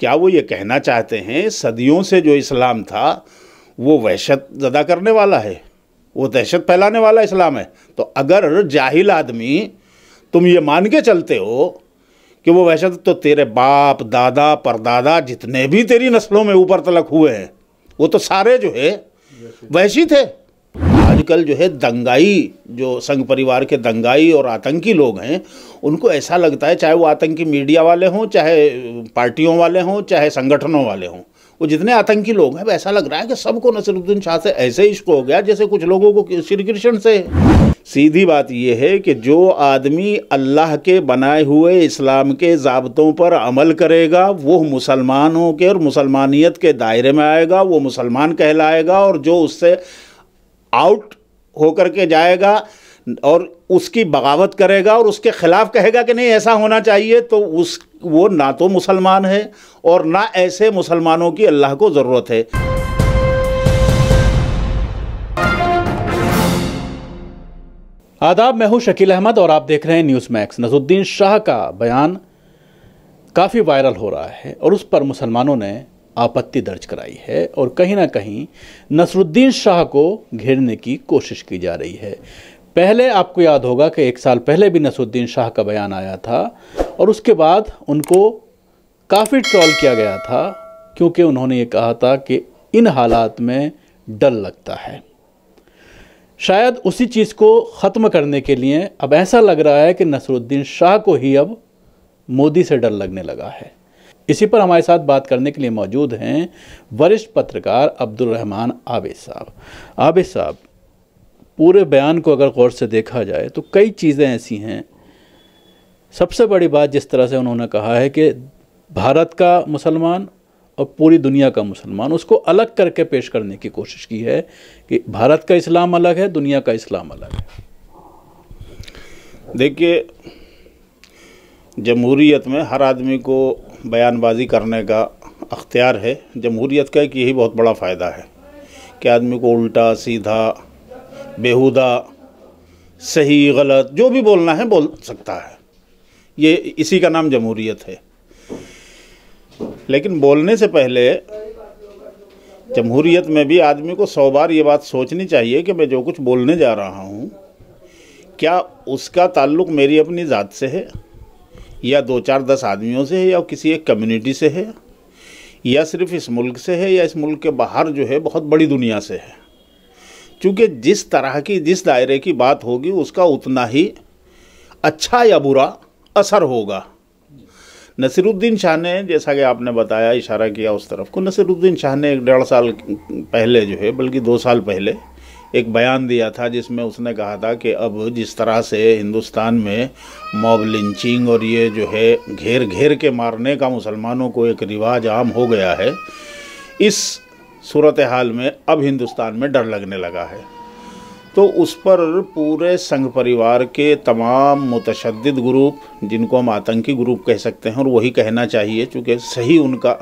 क्या वो ये कहना चाहते हैं सदियों से जो इस्लाम था वो वहशत ज़दा करने वाला है वो दहशत फैलाने वाला इस्लाम है तो अगर जाहिल आदमी तुम ये मान के चलते हो कि वो वहशत तो तेरे बाप दादा परदादा जितने भी तेरी नस्लों में ऊपर तलक हुए हैं वो तो सारे जो है वैशी थे आजकल जो है दंगाई जो संघ परिवार के दंगाई और आतंकी लोग हैं उनको ऐसा लगता है चाहे वो आतंकी मीडिया वाले हों चाहे पार्टियों वाले हों चाहे संगठनों वाले हों वो जितने आतंकी लोग हैं ऐसा लग रहा है कि सबको नसरुद्दीन शाह से ऐसे इश्क हो गया जैसे कुछ लोगों को श्री कृष्ण से सीधी बात यह है कि जो आदमी अल्लाह के बनाए हुए इस्लाम के जबतों पर अमल करेगा वो मुसलमानों के और मुसलमानियत के दायरे में आएगा वो मुसलमान कहलाएगा और जो उससे आउट होकर के जाएगा और उसकी बगावत करेगा और उसके ख़िलाफ़ कहेगा कि नहीं ऐसा होना चाहिए तो उस वो ना तो मुसलमान है और ना ऐसे मुसलमानों की अल्लाह को ज़रूरत है आदाब मैं हूं शकील अहमद और आप देख रहे हैं न्यूज़ मैक्स नजुद्दीन शाह का बयान काफ़ी वायरल हो रहा है और उस पर मुसलमानों ने आपत्ति दर्ज कराई है और कहीं ना कहीं नसरुद्दीन शाह को घेरने की कोशिश की जा रही है पहले आपको याद होगा कि एक साल पहले भी नसरुद्दीन शाह का बयान आया था और उसके बाद उनको काफ़ी ट्रॉल किया गया था क्योंकि उन्होंने ये कहा था कि इन हालात में डर लगता है शायद उसी चीज़ को ख़त्म करने के लिए अब ऐसा लग रहा है कि नसरुद्दीन शाह को ही अब मोदी से डर लगने लगा है इसी पर हमारे साथ बात करने के लिए मौजूद हैं वरिष्ठ पत्रकार अब्दुल रहमान आबिद साहब आबिद साहब पूरे बयान को अगर गौर से देखा जाए तो कई चीज़ें ऐसी हैं सबसे बड़ी बात जिस तरह से उन्होंने कहा है कि भारत का मुसलमान और पूरी दुनिया का मुसलमान उसको अलग करके पेश करने की कोशिश की है कि भारत का इस्लाम अलग है दुनिया का इस्लाम अलग है देखिए जमहूरीत में हर आदमी को बयानबाजी करने का अख्तियार है जमहूरीत का एक यही बहुत बड़ा फ़ायदा है कि आदमी को उल्टा सीधा बेहुदा सही गलत जो भी बोलना है बोल सकता है ये इसी का नाम जमहूरीत है लेकिन बोलने से पहले जमहूरीत में भी आदमी को सौ बार ये बात सोचनी चाहिए कि मैं जो कुछ बोलने जा रहा हूँ क्या उसका ताल्लुक मेरी अपनी ज़ात से है या दो चार दस आदमियों से है या किसी एक कम्युनिटी से है या सिर्फ इस मुल्क से है या इस मुल्क के बाहर जो है बहुत बड़ी दुनिया से है क्योंकि जिस तरह की जिस दायरे की बात होगी उसका उतना ही अच्छा या बुरा असर होगा नसीरुद्दीन शाह ने जैसा कि आपने बताया इशारा किया उस तरफ को नसीरुद्दीन शाह ने एक डेढ़ साल पहले जो है बल्कि दो साल पहले एक बयान दिया था जिसमें उसने कहा था कि अब जिस तरह से हिंदुस्तान में मॉब लिंचिंग और ये जो है घेर घेर के मारने का मुसलमानों को एक रिवाज आम हो गया है इस सूरत हाल में अब हिंदुस्तान में डर लगने लगा है तो उस पर पूरे संघ परिवार के तमाम मुतशद ग्रुप जिनको हम आतंकी ग्रुप कह सकते हैं और वही कहना चाहिए चूँकि सही उनका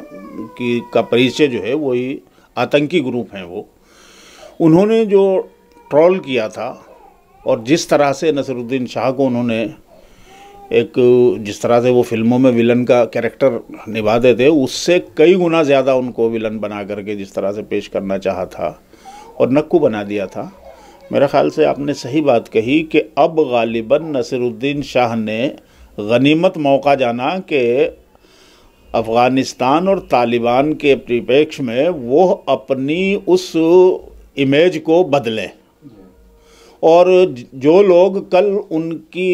की का परिचय जो है वही आतंकी ग्रुप हैं वो उन्होंने जो ट्रॉल किया था और जिस तरह से नसरुद्दीन शाह को उन्होंने एक जिस तरह से वो फिल्मों में विलन का कैरेक्टर निभाते थे उससे कई गुना ज़्यादा उनको विलन बना करके जिस तरह से पेश करना चाहा था और नक्कू बना दिया था मेरे ख़्याल से आपने सही बात कही कि अब गालिबा नसरुद्दीन शाह ने गनीमत मौका जाना कि अफ़गानिस्तान और तालिबान के परिपेक्ष में वो अपनी उस इमेज को बदलें और जो लोग कल उनकी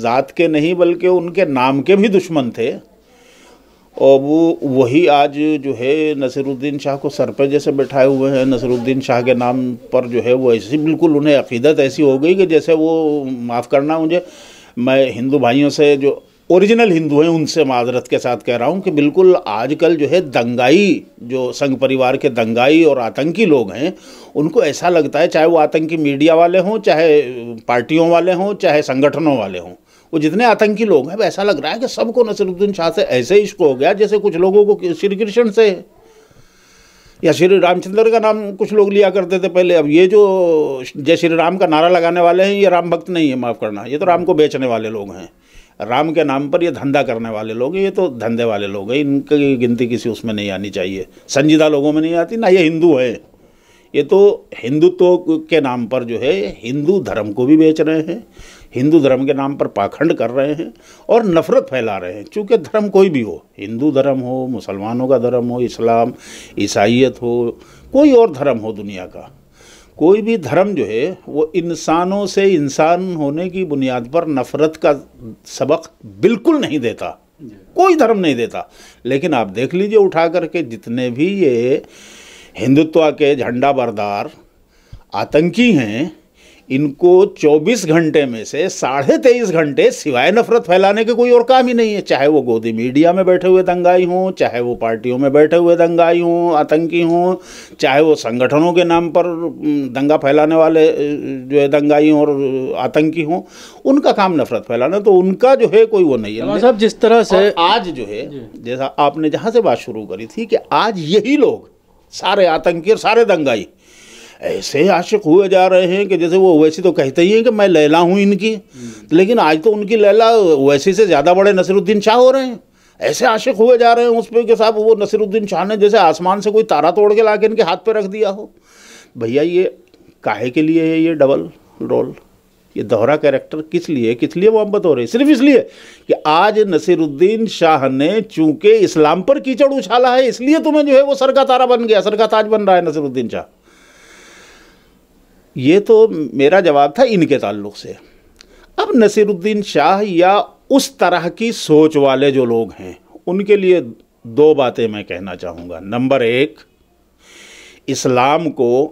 ज़ात के नहीं बल्कि उनके नाम के भी दुश्मन थे और वो वही आज जो है नसरुद्दीन शाह को सर पर जैसे बैठाए हुए हैं नसरुद्दीन शाह के नाम पर जो है वो ऐसी बिल्कुल उन्हें अकीदत ऐसी हो गई कि जैसे वो माफ़ करना मुझे मैं हिंदू भाइयों से जो ओरिजिनल हिंदू हैं उनसे माजरत के साथ कह रहा हूँ कि बिल्कुल आजकल जो है दंगाई जो संघ परिवार के दंगाई और आतंकी लोग हैं उनको ऐसा लगता है चाहे वो आतंकी मीडिया वाले हों चाहे पार्टियों वाले हों चाहे संगठनों वाले हों वो जितने आतंकी लोग हैं ऐसा लग रहा है कि सबको नसरुद्दीन शाह से ऐसे इश्क हो गया जैसे कुछ लोगों को श्री कृष्ण से या श्री रामचंद्र का नाम कुछ लोग लिया करते थे पहले अब ये जो जय श्री राम का नारा लगाने वाले हैं ये राम भक्त नहीं है माफ़ करना ये तो राम को बेचने वाले लोग हैं राम के नाम पर ये धंधा करने वाले लोग ये तो धंधे वाले लोग हैं इनकी गिनती किसी उसमें नहीं आनी चाहिए संजीदा लोगों में नहीं आती ना ये हिंदू है ये तो हिंदुत्व के नाम पर जो है हिंदू धर्म को भी बेच रहे हैं हिंदू धर्म के नाम पर पाखंड कर रहे हैं और नफ़रत फैला रहे हैं चूँकि धर्म कोई भी हो हिंदू धर्म हो मुसलमानों का धर्म हो इस्लाम ईसाइत हो कोई और धर्म हो दुनिया का कोई भी धर्म जो है वो इंसानों से इंसान होने की बुनियाद पर नफ़रत का सबक बिल्कुल नहीं देता कोई धर्म नहीं देता लेकिन आप देख लीजिए उठा करके जितने भी ये हिंदुत्व के झंडा बरदार आतंकी हैं इनको 24 घंटे में से साढ़े तेईस घंटे सिवाय नफरत फैलाने के कोई और काम ही नहीं है चाहे वो गोदी मीडिया में बैठे हुए दंगाई हों चाहे वो पार्टियों में बैठे हुए दंगाई हों आतंकी हों चाहे वो संगठनों के नाम पर दंगा फैलाने वाले जो है दंगाई हों और आतंकी हों उनका काम नफरत फैलाना तो उनका जो है कोई वो नहीं है साहब जिस तरह से आज जो है जैसा आपने जहाँ से बात शुरू करी थी कि आज यही लोग सारे आतंकी और सारे दंगाई ऐसे आशिक हुए जा रहे हैं कि जैसे वो वैसी तो कहते ही हैं कि मैं लैला हूँ इनकी हम्म। लेकिन आज तो उनकी लैला वैसी से ज़्यादा बड़े नसरुद्दीन शाह हो रहे हैं ऐसे आशिक हुए जा रहे हैं उस पर कि साहब वो नसीरुद्दीन शाह ने जैसे आसमान से कोई तारा तोड़ के ला के इनके हाथ पे रख दिया हो भैया ये काहे के लिए है ये डबल रोल ये दोहरा कैरेक्टर किस लिए किस लिए मोहब्बत हो रही है सिर्फ इसलिए कि आज नसीरुद्दीन शाह ने चूंकि इस्लाम पर कीचड़ उछाला है इसलिए तुम्हें जो है वो सर का तारा बन गया सर का ताज बन रहा है नसीरुद्दीन शाह ये तो मेरा जवाब था इनके ताल्लुक से अब नसीरुद्दीन शाह या उस तरह की सोच वाले जो लोग हैं उनके लिए दो बातें मैं कहना चाहूँगा नंबर एक इस्लाम को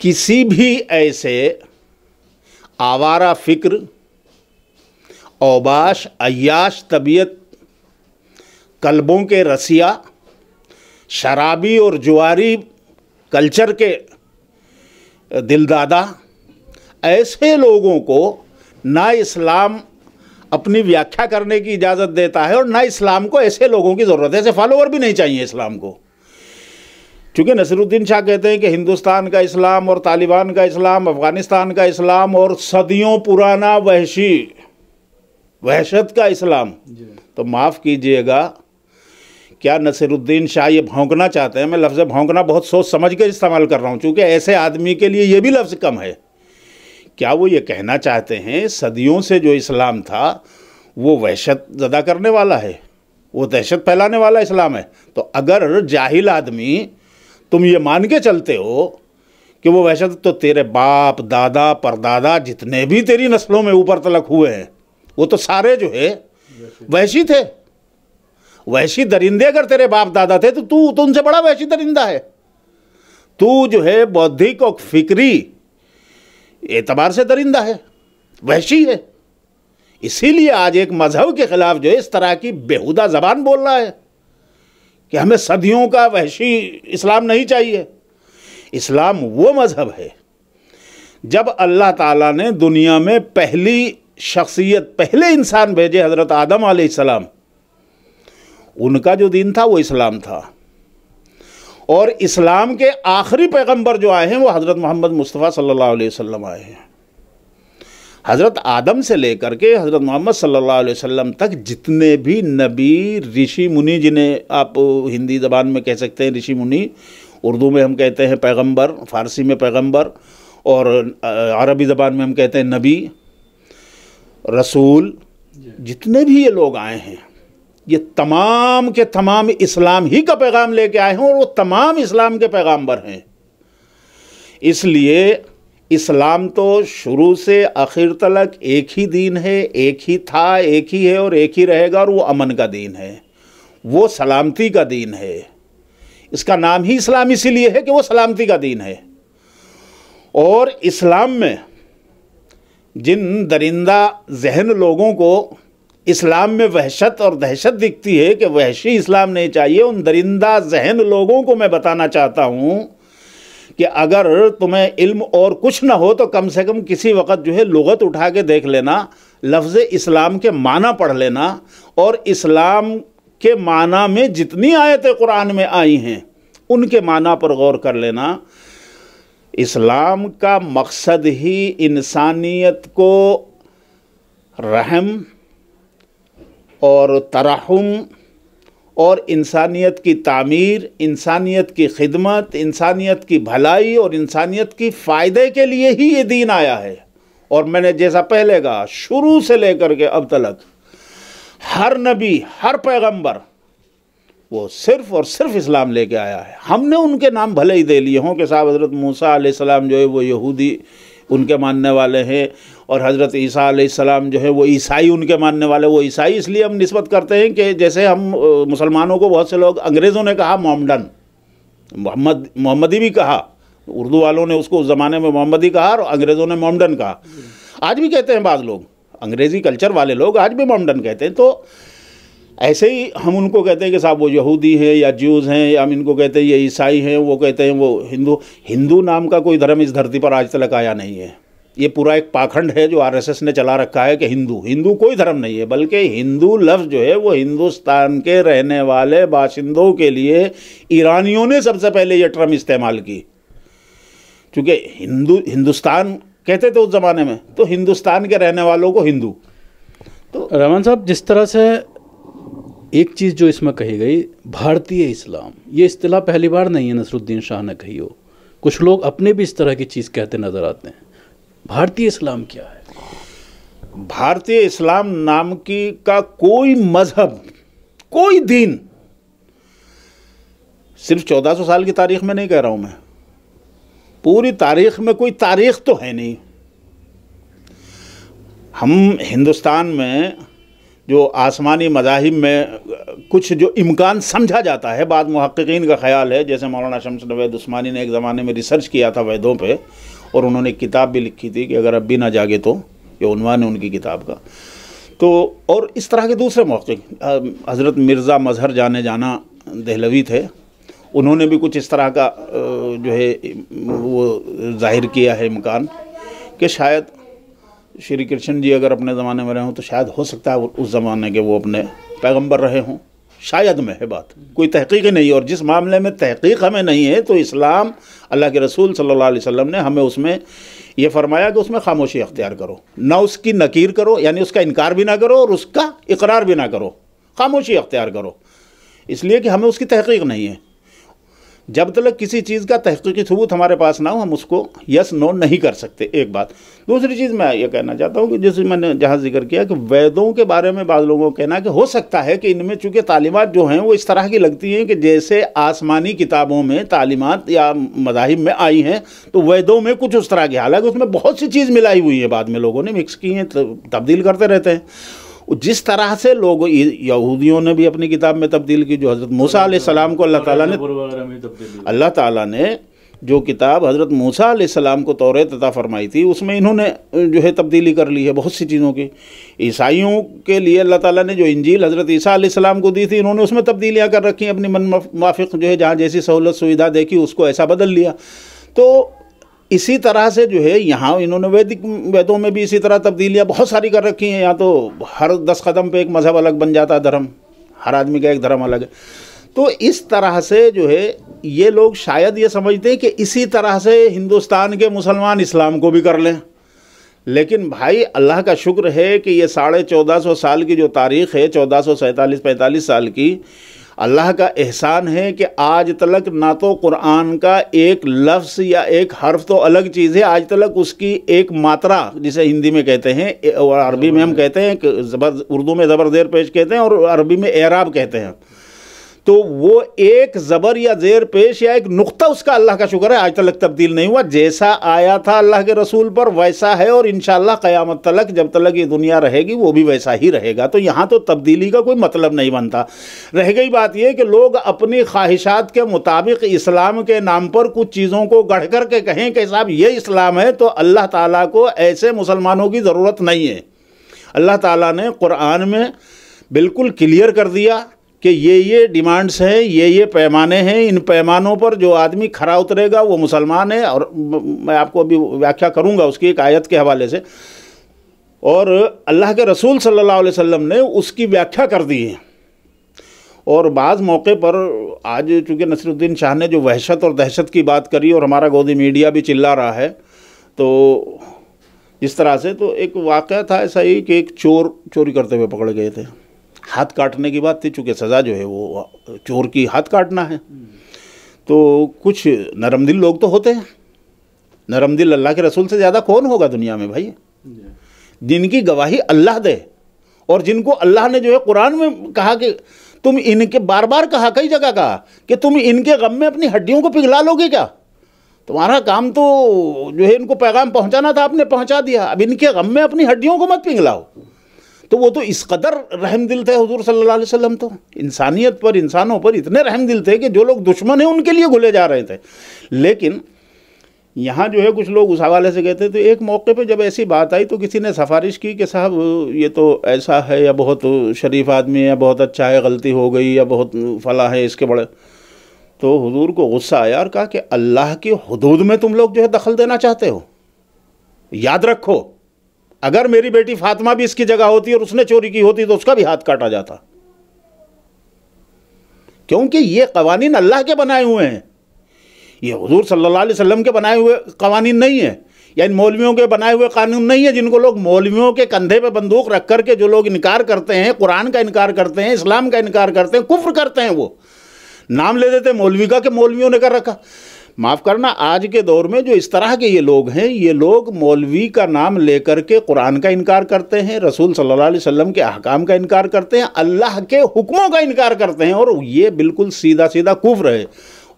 किसी भी ऐसे आवारा फिक्र ओबाश अयाश तबीयत कलबों के रसिया शराबी और जुआरी कल्चर के दिलदादा ऐसे लोगों को ना इस्लाम अपनी व्याख्या करने की इजाज़त देता है और ना इस्लाम को ऐसे लोगों की ज़रूरत है ऐसे फॉलोअर भी नहीं चाहिए इस्लाम को चूँकि नसरुद्दीन शाह कहते हैं कि हिंदुस्तान का इस्लाम और तालिबान का इस्लाम अफ़गानिस्तान का इस्लाम और सदियों पुराना वहशी वहशत का इस्लाम तो माफ़ कीजिएगा क्या नसीरुद्दीन शाह ये भौंकना चाहते हैं मैं लफ्ज़ भौंकना बहुत सोच समझ कर इस्तेमाल कर रहा हूँ चूँकि ऐसे आदमी के लिए ये भी लफ्ज़ कम है क्या वो ये कहना चाहते हैं सदियों से जो इस्लाम था वो वहशत ज़दा करने वाला है वो दहशत फैलाने वाला इस्लाम है तो अगर जाहिल आदमी तुम ये मान के चलते हो कि वो वहशत तो तेरे बाप दादा परदादा जितने भी तेरी नस्लों में ऊपर तलक हुए हैं वो तो सारे जो है वैशी थे वैशी दरिंदे अगर तेरे बाप दादा थे तो तू तो उनसे बड़ा वैशी दरिंदा है तू जो है बौद्धिक और फिक्री एतबार से दरिंदा है वैशी है इसीलिए आज एक मजहब के ख़िलाफ़ जो है इस तरह की बेहुदा ज़बान बोल रहा है कि हमें सदियों का वहशी इस्लाम नहीं चाहिए इस्लाम वो मज़हब है जब अल्लाह ताला ने दुनिया में पहली शख्सियत पहले इंसान भेजे हज़रत आदम आसमाम उनका जो दीन था वो इस्लाम था और इस्लाम के आखिरी पैगंबर जो आए हैं वो हज़रत मोहम्मद मुस्तफ़ा सल्लल्लाहु अलैहि वसल्लम आए हैं हज़रत आदम से लेकर के हज़रत मोहम्मद सल्लल्लाहु अलैहि वसल्लम तक जितने भी नबी ऋषि मुनि जिन्हें आप हिंदी ज़बान में कह सकते हैं ऋषि मुनि उर्दू में हम कहते हैं पैगंबर फ़ारसी में पैगंबर और अरबी ज़बान में हम कहते हैं नबी रसूल जितने भी ये लोग आए हैं ये तमाम के तमाम इस्लाम ही का पैगाम लेके आए हैं और वो तमाम इस्लाम के पैगाम्बर हैं इसलिए इस्लाम तो शुरू से आखिर तलक एक ही दीन है एक ही था एक ही है और एक ही रहेगा और वो अमन का दीन है वो सलामती का दीन है इसका नाम ही इस्लाम इसीलिए है कि वो सलामती का दीन है और इस्लाम में जिन दरिंदा जहन लोगों को इस्लाम में वहशत और दहशत दिखती है कि वहशी इस्लाम नहीं चाहिए उन दरिंदा जहन लोगों को मैं बताना चाहता हूँ कि अगर तुम्हें इल्म और कुछ ना हो तो कम से कम किसी वक्त जो है लुगत उठा के देख लेना लफ्ज़ इस्लाम के माना पढ़ लेना और इस्लाम के माना में जितनी आयतें कुरान में आई हैं उनके माना पर गौर कर लेना इस्लाम का मकसद ही इंसानियत को रहम और तरहम और इंसानियत की तामीर इंसानियत की खिदमत इंसानियत की भलाई और इंसानियत की फ़ायदे के लिए ही ये दीन आया है और मैंने जैसा पहले कहा शुरू से लेकर के अब तक हर नबी हर पैगंबर वो सिर्फ और सिर्फ इस्लाम लेके आया है हमने उनके नाम भले ही दे लिए हों के साहब हज़रत मूसा सलाम जो है वो यहूदी उनके मानने वाले हैं और हज़रत ईसा जो है वो ईसाई उनके मानने वाले वो ईसाई इसलिए हम नस्बत करते हैं कि जैसे हम मुसलमानों को बहुत से लोग अंग्रेज़ों ने कहा मोमडन मोहम्मद मोहम्मदी भी कहा उर्दू वालों ने उसको उस ज़माने में मोहम्मदी कहा और अंग्रेज़ों ने मोमडन कहा आज भी कहते हैं बाद लोग अंग्रेज़ी कल्चर वाले लोग आज भी मोमडन कहते हैं तो ऐसे ही हम उनको कहते हैं कि साहब वो यहूदी हैं या ज्यूज़ हैं या हम इनको कहते हैं ये ईसाई हैं वो कहते हैं वो हिंदू हिंदू नाम का कोई धर्म इस धरती पर आज तक आया नहीं है ये पूरा एक पाखंड है जो आरएसएस ने चला रखा है कि हिंदू हिंदू कोई धर्म नहीं है बल्कि हिंदू लफ्ज़ जो है वो हिंदुस्तान के रहने वाले बाशिंदों के लिए ईरानियों ने सबसे पहले ये टर्म इस्तेमाल की क्योंकि हिंदू हिंदुस्तान कहते थे उस ज़माने में तो हिंदुस्तान के रहने वालों को हिंदू तो रमन साहब जिस तरह से एक चीज़ जो इसमें कही गई भारतीय इस्लाम ये अतलाह पहली बार नहीं है नसरुद्दीन शाह ने कही हो कुछ लोग अपने भी इस तरह की चीज़ कहते नज़र आते हैं भारतीय इस्लाम क्या है भारतीय इस्लाम नाम की का कोई मजहब कोई दीन सिर्फ 1400 साल की तारीख में नहीं कह रहा हूं मैं पूरी तारीख में कोई तारीख तो है नहीं हम हिंदुस्तान में जो आसमानी मजाहिब में कुछ जो इम्कान समझा जाता है बाद महक्कीन का ख्याल है जैसे मौलाना शमस नवैद उस्मानी ने एक ज़माने में रिसर्च किया था वैदों पर और उन्होंने किताब भी लिखी थी कि अगर अब भी ना जागे तो ये उनवान है उनकी किताब का तो और इस तरह के दूसरे मौके हज़रत मिर्ज़ा मजहर जाने जाना दहलवी थे उन्होंने भी कुछ इस तरह का जो है वो जाहिर किया है इम्कान कि शायद श्री कृष्ण जी अगर अपने ज़माने में रहे हों तो शायद हो सकता है उस ज़माने के वो अपने पैगंबर रहे हों शायद में है बात कोई तहकीक नहीं और जिस मामले में तहकीक हमें नहीं है तो इस्लाम अल्लाह के रसूल सल्लल्लाहु अलैहि वसल्लम ने हमें उसमें यह फरमाया कि उसमें खामोशी अख्तियार करो ना उसकी नकीर करो यानी उसका इनकार भी ना करो और उसका इकरार भी ना करो खामोशी अख्तियार करो इसलिए कि हमें उसकी तहकीक नहीं है जब तक किसी चीज़ का तहकीकी सबूत हमारे पास ना हो हम उसको यस नो नहीं कर सकते एक बात दूसरी चीज़ मैं ये कहना चाहता हूँ कि जैसे मैंने जहाँ जिक्र किया कि वैदों के बारे में बाद लोगों का कहना कि हो सकता है कि इनमें चूँकि तालीमत जो हैं वो इस तरह की लगती हैं कि जैसे आसमानी किताबों में तालीमत या मजाहब में आई हैं तो वैदों में कुछ उस तरह की हालांकि उसमें बहुत सी चीज़ मिलाई हुई है बाद में लोगों ने मिक्स की हैं तब्दील करते रहते हैं जिस तरह से लोग यहूदियों ने भी अपनी किताब में तब्दील की जो हज़रत मूसा सलाम को अल्लाह ताला ने अल्लाह ताला ने जो किताब हज़रत मूसा सलाम को तौर तथा फरमाई थी उसमें इन्होंने जो है तब्दीली कर ली है बहुत सी चीज़ों की ईसाइयों के लिए अल्लाह ताला ने जो इंजील हज़रत ईसा सलाम को दी थी इन्होंने उसमें तब्दीलियाँ कर रखी अपनी मन मुआफ़ जो है जहाँ जैसी सहूलत सुविधा देखी उसको ऐसा बदल लिया तो इसी तरह से जो है यहाँ इन्होंने वैदिक वेदों में भी इसी तरह तब्दीलियाँ बहुत सारी कर रखी हैं यहाँ तो हर दस कदम पे एक मज़हब अलग बन जाता है धर्म हर आदमी का एक धर्म अलग है तो इस तरह से जो है ये लोग शायद ये समझते हैं कि इसी तरह से हिंदुस्तान के मुसलमान इस्लाम को भी कर लें लेकिन भाई अल्लाह का शुक्र है कि ये साढ़े चौदह सौ साल की जो तारीख़ है चौदह सौ सैंतालीस पैंतालीस साल की अल्लाह का एहसान है कि आज तलक ना तो कुरान का एक लफ्स या एक हर्फ तो अलग चीज़ है आज तलक उसकी एक मात्रा जिसे हिंदी में कहते हैं और अरबी में हम कहते हैं ज़बर उर्दू में ज़बर देर पेश कहते हैं और अरबी में एराब कहते हैं तो वो एक ज़बर या जेर पेश या एक नुकता उसका अल्लाह का शुक्र है आज तक तब्दील नहीं हुआ जैसा आया था अल्लाह के रसूल पर वैसा है और इन क़्यामत तलक जब तलक ये दुनिया रहेगी वो भी वैसा ही रहेगा तो यहाँ तो तब्दीली का कोई मतलब नहीं बनता रह गई बात यह कि लोग अपनी ख्वाहिशात के मुताबिक इस्लाम के नाम पर कुछ चीज़ों को गढ़ करके कहें कि साहब ये इस्लाम है तो अल्लाह ताली को ऐसे मुसलमानों की ज़रूरत नहीं है अल्लाह ताली ने कुरान में बिल्कुल क्लियर कर दिया कि ये ये डिमांड्स हैं ये ये पैमाने हैं इन पैमानों पर जो आदमी खरा उतरेगा वो मुसलमान है और मैं आपको अभी व्याख्या करूँगा उसकी एक आयत के हवाले से और अल्लाह के रसूल सल्लल्लाहु अलैहि वसल्लम ने उसकी व्याख्या कर दी है और बाज़ मौके पर आज चूँकि नसरुद्दीन शाह ने जो वहशत और दहशत की बात करी और हमारा गोदी मीडिया भी चिल्ला रहा है तो इस तरह से तो एक वाक़ था ऐसा ही कि एक चोर चोरी करते हुए पकड़ गए थे हाथ काटने की बात थी चूँकि सज़ा जो है वो चोर की हाथ काटना है तो कुछ नरम दिल लोग तो होते हैं नरम दिल अल्लाह के रसूल से ज़्यादा कौन होगा दुनिया में भाई जिनकी गवाही अल्लाह दे और जिनको अल्लाह ने जो है कुरान में कहा कि तुम इनके बार बार कहा कई जगह कहा कि तुम इनके गम में अपनी हड्डियों को पिघला लोगे क्या तुम्हारा काम तो जो है इनको पैगाम पहुंचाना था आपने पहुंचा दिया अब इनके गम में अपनी हड्डियों को मत पिघलाओ तो वो तो इस कदर रहम दिल थे हजूर सल्ला वसम तो इंसानियत पर इंसानों पर इतने रहम दिल थे कि जो लोग दुश्मन हैं उनके लिए घुले जा रहे थे लेकिन यहाँ जो है कुछ लोग उस हवाले से कहते तो एक मौके पे जब ऐसी बात आई तो किसी ने सिफारिश की कि साहब ये तो ऐसा है या बहुत शरीफ आदमी है या बहुत अच्छा है गलती हो गई या बहुत फला है इसके बड़े तो हुजूर को गुस्सा आया और कहा कि अल्लाह के हदूद में तुम लोग जो है दखल देना चाहते हो याद रखो अगर मेरी बेटी फातिमा भी इसकी जगह होती और उसने चोरी की होती तो उसका भी हाथ काटा जाता क्योंकि ये कवानीन अल्लाह के बनाए हुए हैं ये हजूर सल्ला वसलम के बनाए हुए कवानीन नहीं है या इन मौलवियों के बनाए हुए कानून नहीं है जिनको लोग मौलवियों के कंधे पर बंदूक रख करके जो लोग इनकार करते हैं कुरान का इनकार करते हैं इस्लाम का इनकार करते हैं कुफ्र करते हैं वो नाम ले देते मौलवी का कि मौलवियों ने कर रखा माफ़ करना आज के दौर में जो इस तरह के ये लोग हैं ये लोग मौलवी का नाम लेकर के कुरान का इनकार करते हैं रसूल सल्लल्लाहु अलैहि वसल्लम के अहकाम का इनकार करते हैं अल्लाह के हुक्मों का इनकार करते हैं और ये बिल्कुल सीधा सीधा कुफ्र है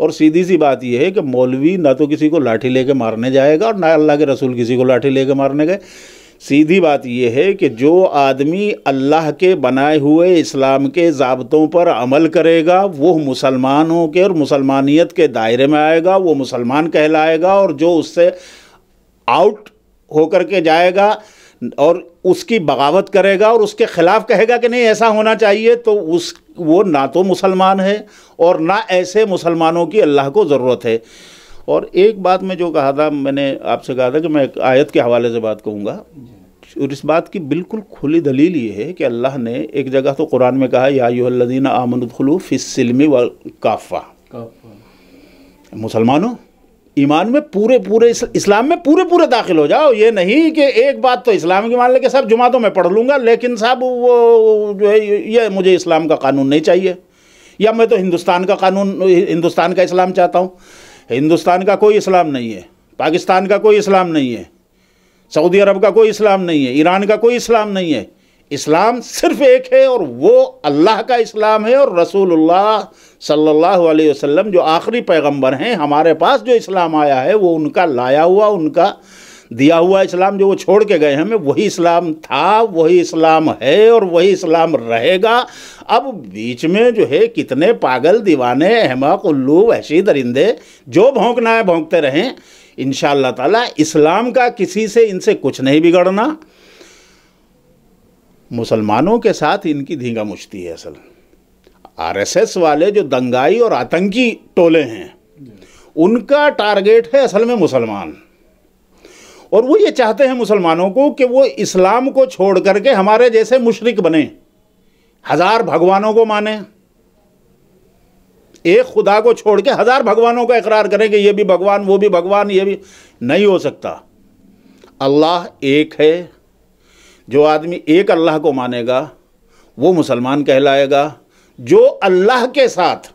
और सीधी सी बात यह है कि मौलवी ना तो किसी को लाठी लेके मारने जाएगा और ना अल्लाह के रसूल किसी को लाठी लेके मारने गए सीधी बात यह है कि जो आदमी अल्लाह के बनाए हुए इस्लाम के ज़बतों पर अमल करेगा वो मुसलमानों के और मुसलमानियत के दायरे में आएगा वो मुसलमान कहलाएगा और जो उससे आउट होकर के जाएगा और उसकी बगावत करेगा और उसके ख़िलाफ़ कहेगा कि नहीं ऐसा होना चाहिए तो उस वो ना तो मुसलमान है और ना ऐसे मुसलमानों की अल्लाह को ज़रूरत है और एक बात मैं जो कहा था मैंने आपसे कहा था कि मैं आयत के हवाले से बात कहूँगा और इस बात की बिल्कुल खुली दलील ये है कि अल्लाह ने एक जगह तो कुरान में कहा यादीन आमनखलू फिसमी व काफ़ा मुसलमानों ईमान में पूरे पूरे इस्लाम में पूरे पूरे दाखिल हो जाओ ये नहीं कि एक बात तो इस्लाम की मान लेके सब जुमा तो मैं पढ़ लूँगा लेकिन साहब वो जो है ये मुझे इस्लाम का कानून नहीं चाहिए या मैं तो हिंदुस्तान का कानून हिंदुस्तान का इस्लाम चाहता हूँ हिंदुस्तान का कोई इस्लाम नहीं है पाकिस्तान का कोई इस्लाम नहीं है सऊदी अरब का कोई इस्लाम नहीं है ईरान का कोई इस्लाम नहीं है इस्लाम सिर्फ एक है और वो अल्लाह का इस्लाम है और रसूलुल्लाह सल्लल्लाहु अलैहि वसल्लम जो आखिरी पैगंबर हैं हमारे पास जो इस्लाम आया है वो उनका लाया हुआ उनका दिया हुआ इस्लाम जो वो छोड़ के गए हमें वही इस्लाम था वही इस्लाम है और वही इस्लाम रहेगा अब बीच में जो है कितने पागल दीवाने अहमक उल्लू वहशी दरिंदे जो भोंकना है भोंकते रहें इन ताला इस्लाम का किसी से इनसे कुछ नहीं बिगड़ना मुसलमानों के साथ इनकी धींगा मुश्ती है असल आरएसएस वाले जो दंगाई और आतंकी टोले हैं उनका टारगेट है असल में मुसलमान और वो ये चाहते हैं मुसलमानों को कि वो इस्लाम को छोड़ करके हमारे जैसे मुशरक बने हज़ार भगवानों को माने एक खुदा को छोड़ के हज़ार भगवानों का इकरार करें कि ये भी भगवान वो भी भगवान ये भी नहीं हो सकता अल्लाह एक है जो आदमी एक अल्लाह को मानेगा वो मुसलमान कहलाएगा जो अल्लाह के साथ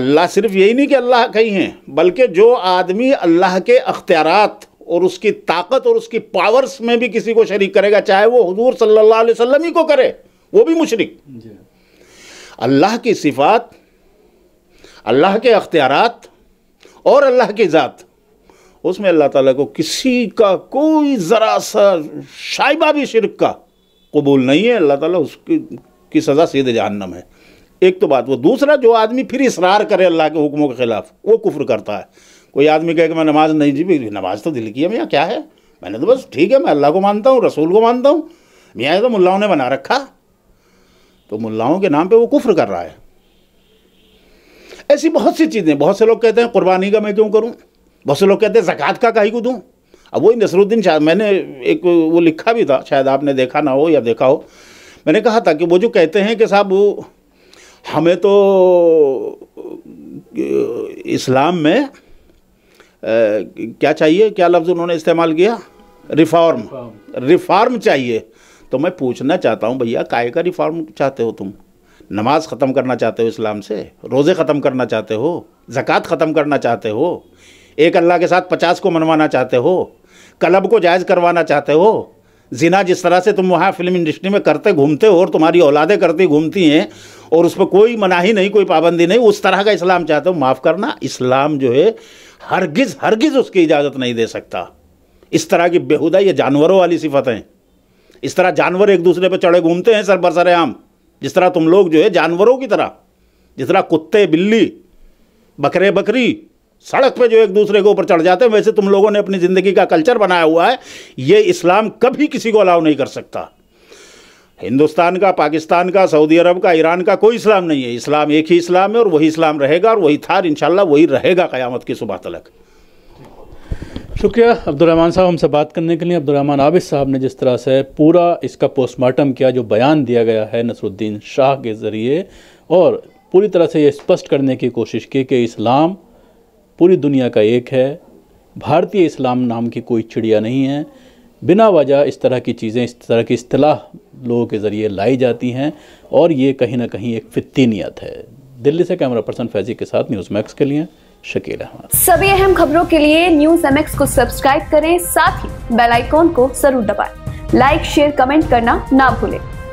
अल्लाह सिर्फ यही नहीं कि अल्लाह कहीं हैं बल्कि जो आदमी अल्लाह के अख्तियारत और उसकी ताकत और उसकी पावर्स में भी किसी को शरीक करेगा चाहे वो हजूर अलैहि वसल्लम ही को करे वो भी मुशरक अल्लाह की सिफात अल्लाह के अख्तियारत और अल्लाह की ज़ात उसमें अल्लाह ताला को किसी का कोई ज़रा सा शाइबा भी शिरक का कबूल नहीं है अल्लाह ताला उसकी की सज़ा सीधे जहन्नम है एक तो बात वो दूसरा जो आदमी फिर इसरार करे अल्लाह के हुक्मों के ख़िलाफ़ वो कुफ्र करता है कोई आदमी कहे कि मैं नमाज नहीं जी भी नमाज तो दिल की है भैया क्या है मैंने तो बस ठीक है मैं अल्लाह को मानता हूँ रसूल को मानता हूँ मियाँ तो मुलाओं ने बना रखा तो मुलाओं के नाम पर वो कुफ्र कर रहा है ऐसी बहुत सी चीज़ें बहुत से लोग कहते हैं कुर्बानी का मैं क्यों करूँ बहुत से लोग कहते हैं जक़ात का कहीं को दूँ अब वही नसरुद्दीन शायद मैंने एक वो लिखा भी था शायद आपने देखा ना हो या देखा हो मैंने कहा था कि वो जो कहते हैं कि साहब वो हमें तो इस्लाम में क्या चाहिए क्या लफ्ज़ उन्होंने इस्तेमाल किया रिफॉर्म रिफॉर्म चाहिए तो मैं पूछना चाहता हूँ भैया काय का रिफॉर्म चाहते हो तुम नमाज ख़त्म करना चाहते हो इस्लाम से रोज़े ख़त्म करना चाहते हो ज़क़़त ख़त्म करना चाहते हो एक अल्लाह के साथ पचास को मनवाना चाहते हो क्लब को जायज़ करवाना चाहते हो जिना जिस तरह से तुम वहाँ फिल्म इंडस्ट्री में करते घूमते हो और तुम्हारी औलादें करती घूमती हैं और उस पर कोई मनाही नहीं कोई पाबंदी नहीं उस तरह का इस्लाम चाहते हो माफ़ करना इस्लाम जो है हरगिज़ हरगिज़ उसकी इजाज़त नहीं दे सकता इस तरह की बेहुदा ये जानवरों वाली सिफत इस तरह जानवर एक दूसरे पर चढ़े घूमते हैं सर बरसर आम जिस तरह तुम लोग जो है जानवरों की तरह जिस तरह कुत्ते बिल्ली बकरे बकरी सड़क पे जो एक दूसरे के ऊपर चढ़ जाते हैं वैसे तुम लोगों ने अपनी ज़िंदगी का कल्चर बनाया हुआ है ये इस्लाम कभी किसी को अलाउ नहीं कर सकता हिंदुस्तान का पाकिस्तान का सऊदी अरब का ईरान का कोई इस्लाम नहीं है इस्लाम एक ही इस्लाम है और वही इस्लाम रहेगा और वही थार इन वही रहेगा क़्यामत की सुबह तलक शुक्रिया अब्दुलरहमान साहब हमसे बात करने के लिए अब्दुलरहमान आबिद साहब ने जिस तरह से पूरा इसका पोस्टमार्टम किया जो बयान दिया गया है नसरुद्दीन शाह के ज़रिए और पूरी तरह से ये स्पष्ट करने की कोशिश की कि इस्लाम पूरी दुनिया का एक है भारतीय इस्लाम नाम की कोई चिड़िया नहीं है बिना वजह इस तरह की चीज़ें इस तरह की असलाह लोगों के ज़रिए लाई जाती हैं और ये कहीं ना कहीं एक फितनी नियत है दिल्ली से कैमरा पर्सन फैजी के साथ न्यूज़ मैक्स के लिए शकील अहमद सभी अहम खबरों के लिए न्यूज़ एम को सब्सक्राइब करें साथ ही बेलाइकॉन को जरूर दबाएं लाइक शेयर कमेंट करना ना भूलें